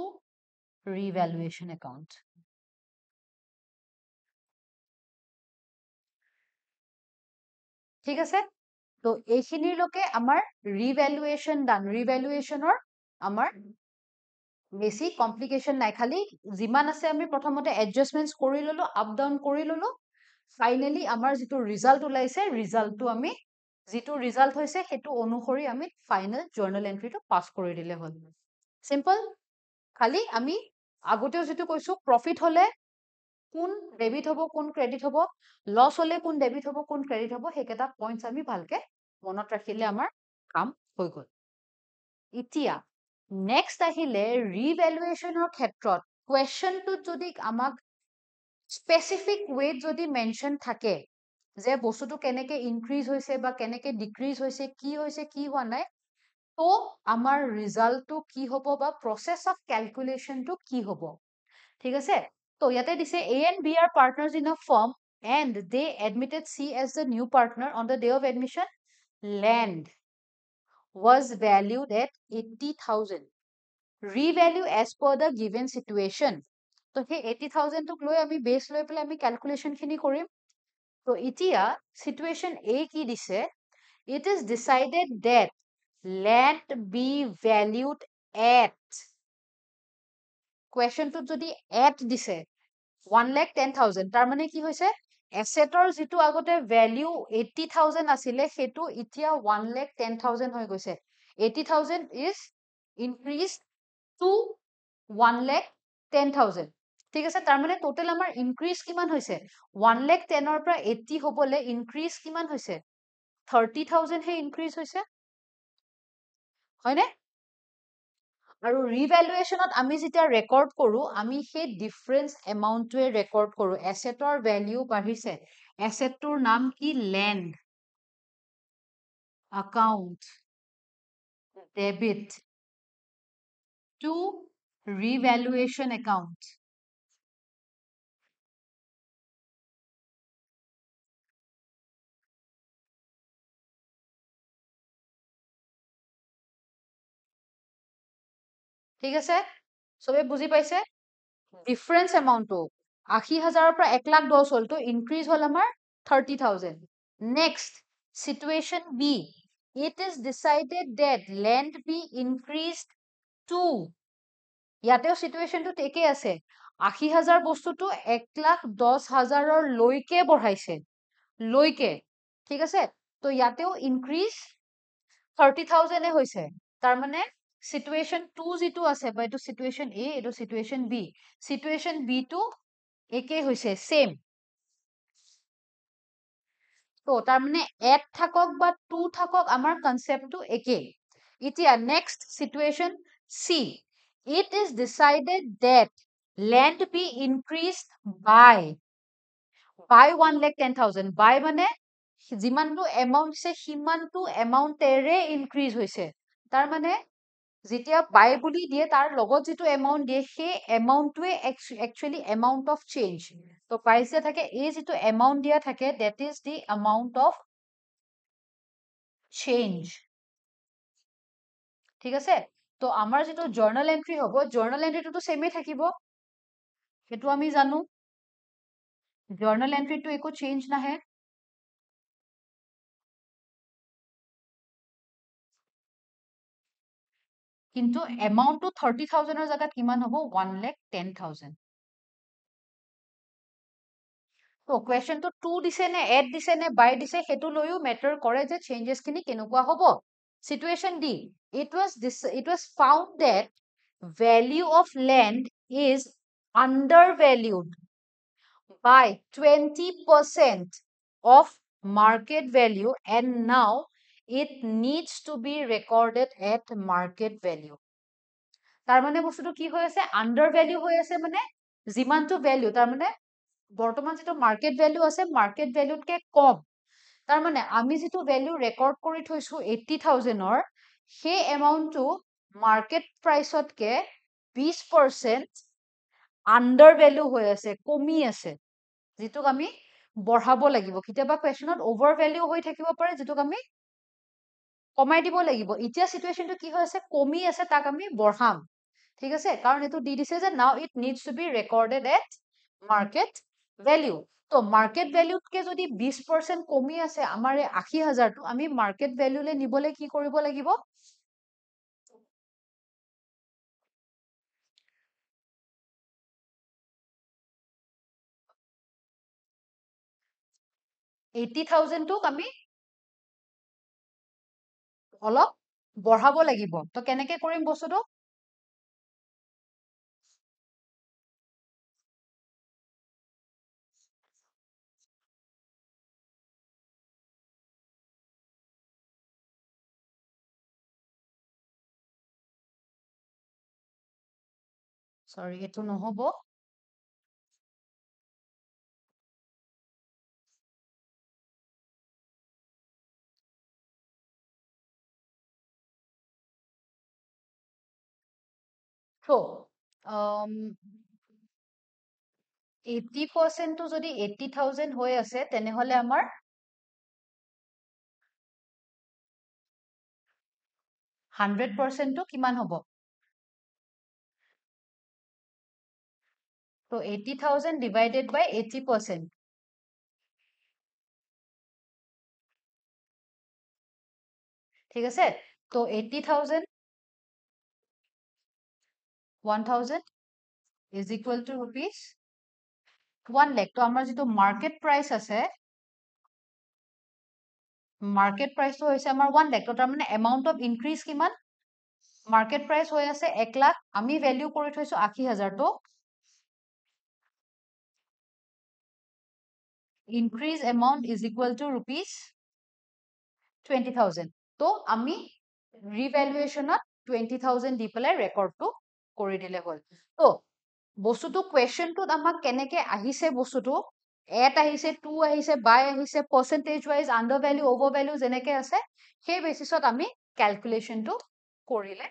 revaluation account. ঠিক আছে তো এইখিনিলৈকে আমাৰ ৰিভেলুৱেশ্যন ডান ৰিভেলুৱেশ্যনৰ আমাৰ বেছি কমপ্লিকেশ্যন নাই খালি যিমান আছে আমি প্ৰথমতে এডজাষ্টমেণ্টছ কৰি ল'লোঁ আপ ডাউন কৰি ল'লোঁ ফাইনেলি আমাৰ যিটো ৰিজাল্ট ওলাইছে ৰিজাল্টটো আমি যিটো ৰিজাল্ট হৈছে সেইটো অনুসৰি আমি ফাইনেল জাৰ্নেল এণ্ট্ৰিটো পাছ কৰি দিলে হ'ল চিম্পল খালি আমি আগতেও যিটো কৈছোঁ প্ৰফিট হ'লে কোন ডেবিট হ'ব কোন ক্ৰেডিট হ'ব লছ হ'লে কোন ডেবিট হ'ব কোন ক্ৰেডিট হ'ব সেইকেইটা পইণ্টছ আমি ভালকৈ মনত ৰাখিলে আমাৰ কাম হৈ গ'ল এতিয়া নেক্সট আহিলে ৰিভেলুৱেশ্যনৰ ক্ষেত্ৰত কুৱেশ্যনটোত যদি আমাক স্পেচিফিক ৱেত যদি মেনশ্যন থাকে যে বস্তুটো কেনেকে ইনক্ৰিজ হৈছে বা কেনেকে ডিক্ৰিজ হৈছে কি হৈছে কি হোৱা নাই ত' আমাৰ ৰিজাল্টটো কি হ'ব বা প্ৰচেছ অফ কেলকুলেশ্যনটো কি হ'ব ঠিক আছে ত' ইয়াতে দিছে A and B are partner in a firm and they admitted C as the new partner on the day of admission land was valued at 80,000. Revalue as per the given situation. তো সেই এইটি থাউজেণ্ডটোক লৈ আমি বেচ লৈ পেলাই আমি কেলকুলেশ্যনখিনি কৰিম তো এতিয়া চিটুৱেশ্যন এ কি দিছে it is decided that let be valued at কুৱেশ্যনটোত যদি এট দিছে ওৱান লেখ টেন থাউজেণ্ড তাৰমানে কি হৈছে এচেটৰ যিটো আগতে ভেলিউ এইটি থাউজেণ্ড আছিলে সেইটো এতিয়া ওৱান লেখ টেন থাউজেণ্ড হৈ গৈছে eighty thousand is increase to one lakh ten thousand ঠিক আছে তাৰমানে টোটেল আমাৰ ইনক্ৰিজ কিমান হৈছে ওৱান লেখ টেনৰ পৰা এইটি হ'বলৈ ইনক্ৰিজ কিমান হৈছে থাৰ্টি থাউজেণ্ডহে ইনক্ৰিজ হৈছে হয়নে আৰু ৰিভেলুৱেশ্যনত আমি যেতিয়া ৰেকৰ্ড কৰো আমি সেই ডিফাৰেঞ্চ এমাউণ্টটোৱে ৰেকৰ্ড কৰোঁ এছেটৰ ভেল্যু বাঢ়িছে এছেটটোৰ নাম কি land account debit to revaluation account ঠিক আছে চবে বুজি পাইছে ডিফাৰেঞ্চ এমাউণ্টটো আশী হাজাৰৰ পৰা এক লাখ দহ হ'লটো ইনক্ৰিজ হ'ল আমাৰ thirty thousand next situation B it is decided that land be increase to ইয়াতেও চিটুৱেশ্যনটো একেই আছে আশী হাজাৰ বস্তুটো এক লাখ দহ হাজাৰলৈকে বঢ়াইছে লৈকে ঠিক আছে ত' ইয়াতেও ইনক্ৰিজ থাৰ্টি থাউজেণ্ডে হৈছে তাৰমানে situation 2 jitu ase ba etu situation a etu situation b situation b tu ek hoise same to tar mane at thakok ba 2 thakok amar concept tu ek itia next situation c it is decided that land be increased by by 1 lakh 10000 by mane jiman tu amount se himan tu amount re increase hoise tar mane যেতিয়া বাই বুলি দিয়ে তাৰ লগত যিটো amount দিয়ে সেই এমাউণ্টটোৱে actually amount of change তো প্ৰাইচ দিয়া থাকে এই যিটো এমাউণ্ট দিয়া থাকে that is the amount of change ঠিক আছে তো আমাৰ যিটো জাৰ্নেল এণ্ট্ৰি হ'ব জাৰ্নেল এণ্ট্ৰিটোতো ছেমেই থাকিব সেইটো আমি জানো জাৰ্নেল এণ্ট্ৰিটো একো চেঞ্জ নাহে কিন্তু এমাউণ্টটো থাৰ্টি থাউজেণ্ডৰ জেগাত কিমান হ'ব ওৱান লেখ টেন থাউজেণ্ড তো কুৱেশ্যনটো টু দিছে নে এড দিছে নে বাই দিছে সেইটো লৈও মেটাৰ কৰে যে চেঞ্জেছখিনি কেনেকুৱা হ'ব situation D it was it was found that value of land is under valued by twenty percent of market value and now it needs to be recorded at market value তাৰমানে বস্তুটো কি হৈ আছে আণ্ডাৰ ভেলিউ হৈ আছে মানে যিমানটো value তাৰমানে বৰ্তমান যিটো মাৰ্কেট ভেলিউ আছে মাৰ্কেট ভেলিউতকৈ কম তাৰমানে আমি যিটো ভেলিউ ৰেকৰ্ড কৰি থৈছোঁ এইটি থাউজেণ্ডৰ সেই এমাউণ্টটো মাৰ্কেট প্ৰাইচতকৈ বিছ পাৰ্চেণ্ট আণ্ডাৰ ভেলিউ হৈ আছে কমি আছে যিটোক আমি বঢ়াব লাগিব কেতিয়াবা কুৱেশ্যনত অ'ভাৰ ভেলিউ হৈ থাকিব পাৰে যিটোক আমি কমাই দিব লাগিব এতিয়া চিটুৱেশ্যনটো কি হৈ আছে কমি আছে তাক আমি বঢ়াম ঠিক আছে কাৰণ এইটো দি দিছে যে now it needs to be recorded at market value তো মাৰ্কেট ভেলিউতকৈ যদি বিছ পাৰ্চেণ্ট কমি আছে আমাৰ এই আশী হাজাৰটো আমি মাৰ্কেট ভেলিউলৈ নিবলৈ কি কৰিব লাগিব এইটি থাউজেণ্ডটোক আমি অলপ বঢ়াব লাগিব তো কেনেকে কৰিম বস্তুটো চৰি এইটো নহব তো এইটি পাৰ্চেণ্টটো যদি এইটি থাউজেণ্ড হৈ আছে তেনেহ'লে আমাৰ হাণ্ড্ৰেড পাৰ্চেণ্টটো কিমান হ'ব তো eighty thousand divided by eighty percent ঠিক আছে তো eighty thousand 1000 is equal to rupees 1 lakh to amar jitu market price ase market price to hoise amar 1 lakh to tar mane amount of increase kiman market price hoy ase 1 lakh ami value kori thoisu 80000 to increase amount is equal to rupees 20000 to ami revaluation at 20000 dipale record to কৰি দিলে হ'ল তো বস্তুটো কুৱেশ্যনটোত আমাক কেনেকে আহিছে বস্তুটো at আহিছে টু আহিছে বাই আহিছে percentage wise under value over value যেনেকে আছে সেই বেচিছত আমি কেলকুলেশ্যনটো কৰিলে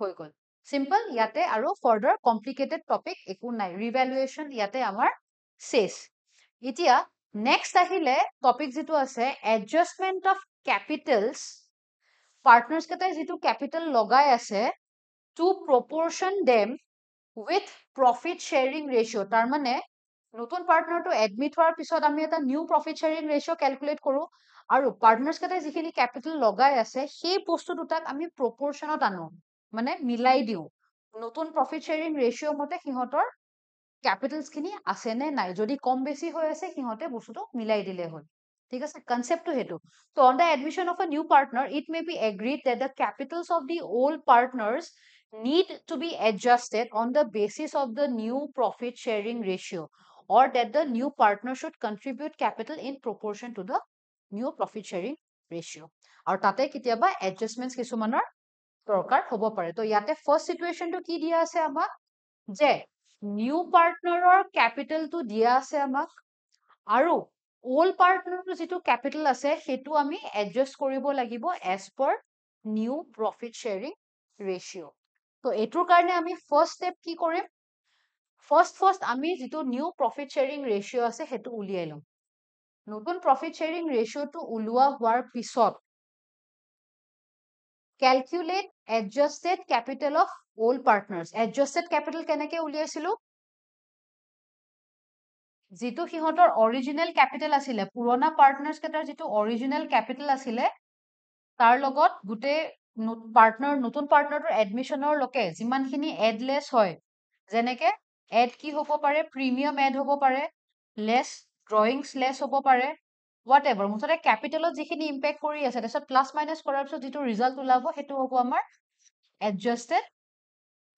হৈ গ'ল চিম্পল ইয়াতে আৰু ফাৰ্ডাৰ কমপ্লিকেটেড টপিক একো নাই ৰিভেলুৱেশ্যন ইয়াতে আমাৰ চেচ এতিয়া নেক্সট আহিলে টপিক যিটো আছে এডজাষ্টমেণ্ট অফ কেপিটেলছ পাৰ্টনাৰ্ছকেইটাই যিটো কেপিটেল লগাই আছে to proportion them with profit sharing ratio tarmane notun partner to admit hoar pisot ami eta new profit sharing ratio calculate koru aru partners kata jekhini capital logai ase sei bostu dutak ami proportionot anu mane milai diu notun profit sharing ratio mote hihotor capitals khini ase ne nai jodi kom beshi hoy ase hihote bostu tu milai dile hoy ঠিক আছে কনচেপ্টটো সেইটো তো on the admission of a new partner it may be agreed that the capitals of the old partners need to be adjusted on the basis of the new profit sharing ratio or that the new partner should contribute capital in proportion to the new profit sharing ratio. Aur tate kitiaba adjustments kisumanar prokar hobo pare. To yate first situation to ki dia se amak je new partner or capital to dia se amak aru old partner to capital ase hetu ami adjust koribo lagibo as per new profit sharing ratio. তো এইটোৰ কাৰণে আমি first step কি কৰিম first first আমি যিটো new profit sharing ratio' আছে সেইটো উলিয়াই ল'ম নতুন প্ৰফিট শ্বেয়াৰিং ৰেচিঅ'টো ওলোৱা হোৱাৰ পিছত calculate adjusted capital of old partners adjusted capital কেনেকৈ উলিয়াইছিলোঁ যিটো সিহঁতৰ অৰিজিনেল কেপিটেল আছিলে পুৰণা পাৰ্টনাৰ্ছকেইটাৰ যিটো অৰিজিনেল কেপিটেল আছিলে তাৰ লগত গোটেই পাৰ্টনাৰ নতুন পাৰ্টনাৰটোৰ এডমিশ্যনৰ লৈকে যিমানখিনি এডলেছ হয় যেনেকে এড কি হ'ব পাৰে প্ৰিমিয়াম এড হ'ব পাৰে লেছ ড্ৰয়িংছ লেছ হ'ব পাৰে হোৱাট এভাৰ মুঠতে কেপিটেলত যিখিনি ইম্পেক্ট কৰি আছে তাৰপিছত প্লাছ মাইনাছ কৰাৰ পিছত যিটো ৰিজাল্ট ওলাব সেইটো হ'ব আমাৰ এডজাষ্টেড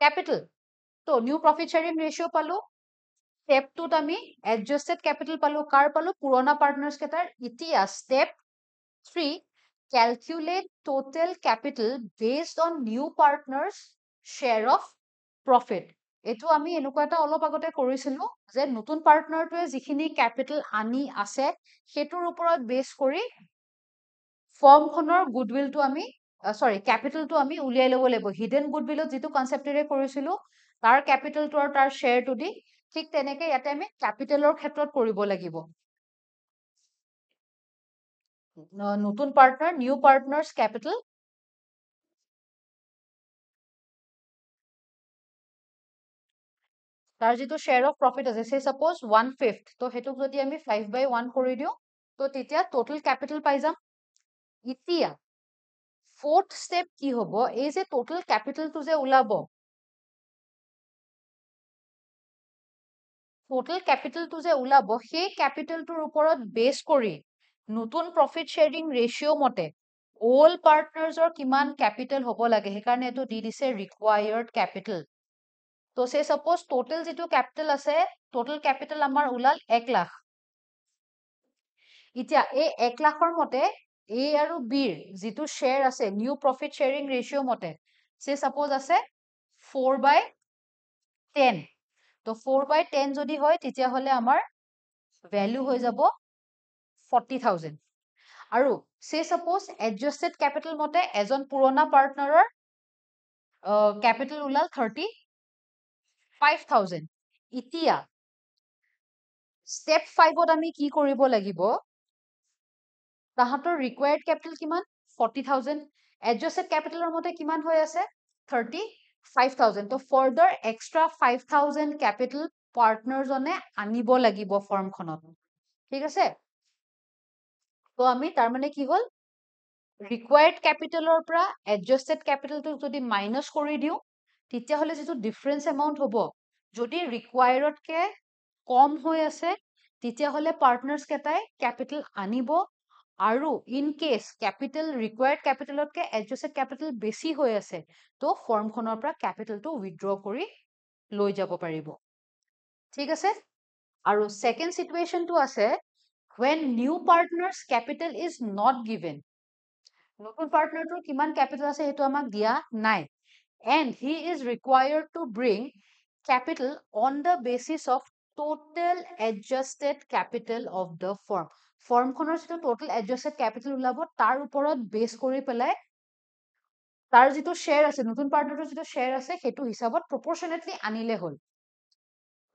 কেপিটেল ত' নিউ প্ৰফিট শ্বেয়াৰিং ৰেচিঅ' পালোঁ ষ্টেপ টুত আমি এডজাষ্টেড কেপিটেল পালোঁ কাৰ পালোঁ পুৰণা পাৰ্টনাৰ্ছ কেইটাৰ এতিয়া step three calculate total capital based on new partners share of profit এইটো আমি এনেকুৱা এটা অলপ আগতে কৰিছিলোঁ যে নতুন পাৰ্টনাৰটোৱে যিখিনি কেপিটেল আনি আছে সেইটোৰ ওপৰত বেছ কৰি ফৰ্মখনৰ গুডউইলটো আমি চৰি কেপিটেলটো আমি উলিয়াই ল'ব লাগিব হিডেন গুডউইলত যিটো কনচেপ্টেৰে কৰিছিলোঁ তাৰ কেপিটেলটো আৰু তাৰ শ্বেয়াৰটো দি ঠিক তেনেকে ইয়াতে আমি কেপিটেলৰ ক্ষেত্ৰত কৰিব লাগিব নতুন পার্টনার নিউ পার্টনার্স ক্যাপিটাল তাৰ যিটো শ্বেয়াৰ অফ প্ৰফিট আছে সেই ছাপ'জ ওৱান ফিফ্থ তো সেইটোক যদি আমি ফাইভ বাই কৰি দিওঁ তো তেতিয়া ট'টেল কেপিটেল পাই যাম এতিয়া ফ'ৰ্থ ষ্টেপ কি হ'ব এই যে ট'টেল কেপিটেলটো যে ওলাব ট'টেল কেপিটেলটো যে ওলাব সেই কেপিটেলটোৰ ওপৰত বেছ কৰি নতুন প্ৰফিট শ্বেয়াৰিং ৰেচিঅ' মতে অ'ল্ড পাৰ্টনাৰ্ছৰ কিমান কেপিটেল হ'ব লাগে সেইকাৰণে এইটো দি দিছে ৰিকুৱাৰ্ড কেপিটেল ত' চে ছাপ'জ ট'টেল যিটো কেপিটেল আছে ট'টেল কেপিটেল আমাৰ ওলাল এক লাখ এতিয়া এই এক লাখৰ মতে এ আৰু বিৰ যিটো শ্বেয়াৰ আছে নিউ প্ৰফিট শ্বেয়াৰিং ৰেচিঅ' মতে চে ছাপ'জ আছে ফ'ৰ বাই টেন ত' ফ'ৰ বাই টেন যদি হয় তেতিয়াহ'লে আমাৰ ভেল্যু হৈ যাব ফৰ্টি থাউজেণ্ড আৰু চে ছাপ'জ এডজাষ্টেড কেপিটেল মতে এজন পুৰণা পাৰ্টনাৰৰ কেপিটেল ওলাল থাৰ্টি ফাইভ থাউজেণ্ড এতিয়া ষ্টেপ ফাইভত আমি কি কৰিব লাগিব তাহাঁতৰ ৰিকুৱাৰ্ড কেপিটেল কিমান ফৰ্টি থাউজেণ্ড এডজাষ্টেড কেপিটেলৰ মতে কিমান হৈ আছে থাৰ্টি ফাইভ থাউজেণ্ড ত' further extra five thousand capital পাৰ্টনাৰজনে আনিব লাগিব ফৰ্মখনত ঠিক আছে তো আমি তাৰ মানে কি হল ৰিকুৱাৰ্ড কেপিটেলৰ পৰা এডজাষ্টেড কেপিটেলটো যদি মাইনাস কৰি দিও তেতিয়া হলে যেটো ডিফাৰেন্স অ্যামাউন্ট হব যদি ৰিকয়াৰডকে কম হৈ আছে তেতিয়া হলে পাৰ্টনাৰ্স কেটাই ক্যাপিটেল আনিব আৰু ইন কেপিটেল ৰিকুৱাৰ্ড ৰিকয়াৰ্ড ক্যাপিটেলতকে এডজাস্টেড ক্যাপিটেল বেশি হৈ আছে তো ফৰ্মখনৰ পৰা কেপিটেলটো উইথড্ৰ কৰি লৈ যাব পাৰিব ঠিক আছে আৰু ছেকেণ্ড ছিটুৱেশ্যনটো আছে when new partner's capital is not given. Local partner to kiman capital ase hetu amak dia nai. And he is required to bring capital on the basis of total adjusted capital of the firm. Firm khonor jitu total adjusted capital ulabo tar uporot base kori pelai. Tar jitu share ase notun partner to jitu share ase hetu hisabot proportionately anile hol.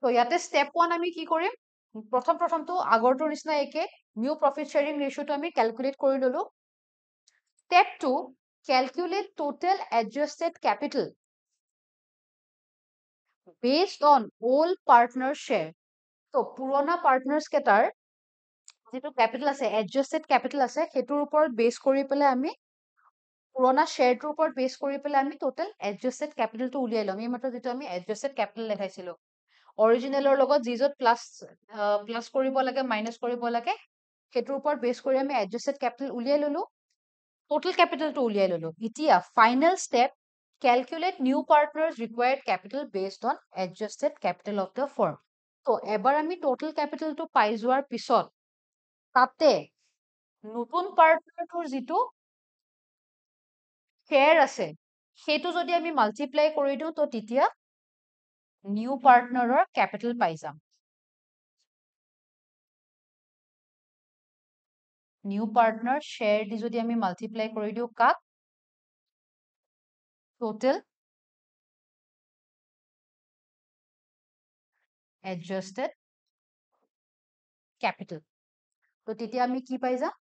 So yate step 1 ami ki korim প্ৰথম প্ৰথমটো আগৰটোৰ নিচিনা একে new profit sharing ৰেচিঅ'টো আমি calculate কৰি ল'লোঁ step two calculate total adjusted capital based on old partner share ত' পুৰণা পাৰ্টনাৰ্ছকেইটাৰ যিটো কেপিটেল আছে এডজাষ্টেড কেপিটেল আছে সেইটোৰ ওপৰত বেছ কৰি পেলাই আমি পুৰণা শ্বেয়াৰটোৰ ওপৰত বেছ কৰি পেলাই আমি টোটেল এডজাষ্টেড কেপিটেলটো উলিয়াই ল'ম এইমাত্ৰ যিটো আমি এডজাষ্টেড কেপিটেল দেখাইছিলোঁ অৰিজিনেলৰ লগত যি য'ত প্লাছ প্লাছ কৰিব লাগে মাইনাছ কৰিব লাগে সেইটোৰ ওপৰত বেছ কৰি আমি এডজাষ্টেড কেপিটেল উলিয়াই ললোঁ টোটেল কেপিটেলটো উলিয়াই ললোঁ এতিয়া final step calculate new partners required capital based on adjusted capital of the firm তো এবাৰ আমি টোটেল কেপিটেলটো পাই যোৱাৰ পিছত তাতে নতুন পাৰ্টনাৰটোৰ যিটো শ্বেয়াৰ আছে সেইটো যদি আমি মাল্টিপ্লাই কৰি দিওঁ তো তেতিয়া न्यू पार्टनर और कैपिटल पाइजा নিউ পার্টনার শ্বেয়াৰ দি যদি আমি মাল্টিপ্লাই কৰি দিওঁ কাক টোটেল এডজাষ্টেড কেপিটেল তো তেতিয়া আমি কি পাই যাম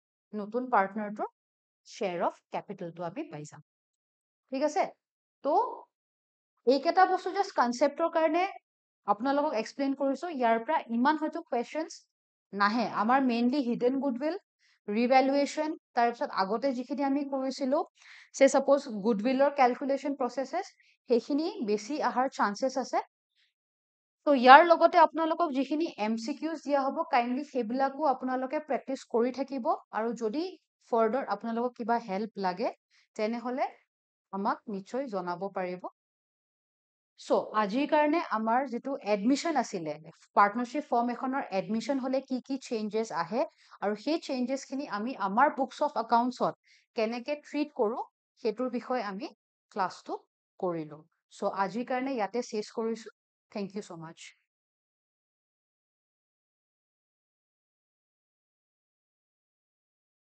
নতুন পাৰ্টনাৰটোৰ শ্বেয়াৰ অফ কেপিটেলটো আমি পাই যাম ঠিক আছে তো এইকেইটা বস্তু জাষ্ট কনচেপ্টৰ কাৰণে আপোনালোকক এক্সপ্লেইন কৰিছোঁ ইয়াৰ পৰা ইমান হয়তো কুৱেশ্যনছ নাহে আমাৰ মেইনলি হিডেন গুডউইল ৰিভেলুৱেশ্যন তাৰপিছত আগতে যিখিনি আমি কৰিছিলোঁ চে ছাপ'জ গুডউইলৰ কেলকুলেশ্যন প্ৰচেছেছ সেইখিনি বেছি অহাৰ চান্সেছ আছে ত' ইয়াৰ লগতে আপোনালোকক যিখিনি এম চি কিউজ দিয়া হ'ব কাইণ্ডলি সেইবিলাকো আপোনালোকে প্ৰেক্টিচ কৰি থাকিব আৰু যদি ফাৰ্ডাৰ আপোনালোকক কিবা হেল্প লাগে তেনেহ'লে আমাক নিশ্চয় জনাব পাৰিব চ' আজিৰ কাৰণে আমাৰ যিটো এডমিশ্যন আছিলে পাৰ্টনাৰশ্বিপ ফৰ্ম এখনৰ এডমিশ্যন হ'লে কি কি চেঞ্জেছ আহে আৰু সেই খিনি আমি আমাৰ বুকছ অফ একাউণ্টছত কেনেকে ট্ৰিট কৰোঁ সেইটোৰ বিষয়ে আমি ক্লাছটো কৰিলো চ' আজিৰ কাৰণে ইয়াতে চেছ কৰিছোঁ থেংক ইউ ছ' মাছ